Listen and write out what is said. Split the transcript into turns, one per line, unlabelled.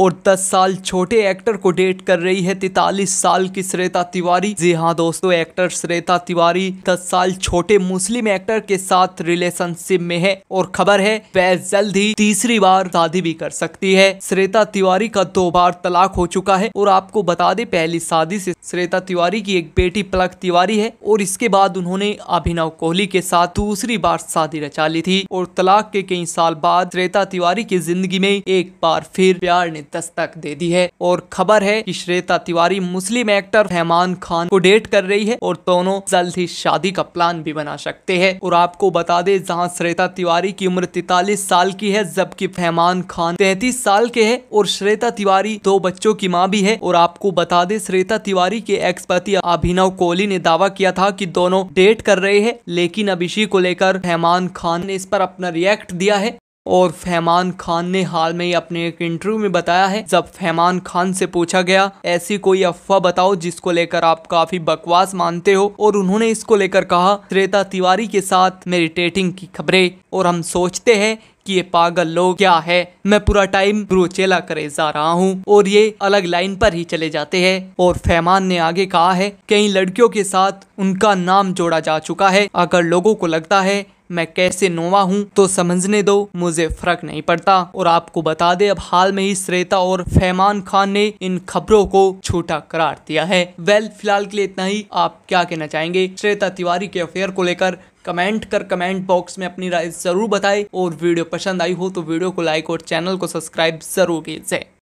और 10 साल छोटे एक्टर को डेट कर रही है तैतालीस साल की श्रेता तिवारी जी हाँ दोस्तों एक्टर श्रेता तिवारी 10 साल छोटे मुस्लिम एक्टर के साथ रिलेशनशिप में है और खबर है वह जल्द ही तीसरी बार शादी भी कर सकती है श्रेता तिवारी का दो बार तलाक हो चुका है और आपको बता दे पहली शादी से श्वेता तिवारी की एक बेटी पलक तिवारी है और इसके बाद उन्होंने अभिनव कोहली के साथ दूसरी बार शादी रचा ली थी और तलाक के कई साल बाद श्वेता तिवारी की जिंदगी में एक बार फिर प्यार ने दस्तक दे दी है और खबर है कि श्वेता तिवारी मुस्लिम एक्टर रहमान खान को डेट कर रही है और दोनों जल्द ही शादी का प्लान भी बना सकते है और आपको बता दे जहाँ श्वेता तिवारी की उम्र तैतालीस साल की है जबकि रहमान खान तैतीस साल के है और श्वेता तिवारी दो बच्चों की माँ भी है और आपको बता दे श्वेता तिवारी कुमारी के एक्स पति अभिनव कोहली ने दावा किया था कि दोनों डेट कर रहे हैं लेकिन अब इसी को लेकर फहमान खान ने इस पर अपना रिएक्ट दिया है और फहमान खान ने हाल में ही अपने एक इंटरव्यू में बताया है जब फहमान खान से पूछा गया ऐसी कोई अफवाह बताओ जिसको लेकर आप काफी बकवास मानते हो और उन्होंने इसको लेकर कहा श्रेता तिवारी के साथ मेरी डेटिंग की खबरें और हम सोचते हैं कि ये पागल लोग क्या है मैं पूरा टाइम ब्रोचेला करे जा रहा हूँ और ये अलग लाइन पर ही चले जाते हैं और फैमान ने आगे कहा है कई लड़कियों के साथ उनका नाम जोड़ा जा चुका है अगर लोगों को लगता है मैं कैसे नोवा हूँ तो समझने दो मुझे फर्क नहीं पड़ता और आपको बता दे अब हाल में ही श्रेता और फैमान खान ने इन खबरों को छोटा करार दिया है वेल फिलहाल के लिए इतना ही आप क्या कहना चाहेंगे श्रेता तिवारी के अफेयर को लेकर कमेंट कर कमेंट बॉक्स में अपनी राय ज़रूर बताएं और वीडियो पसंद आई हो तो वीडियो को लाइक और चैनल को सब्सक्राइब ज़रूर कीजिए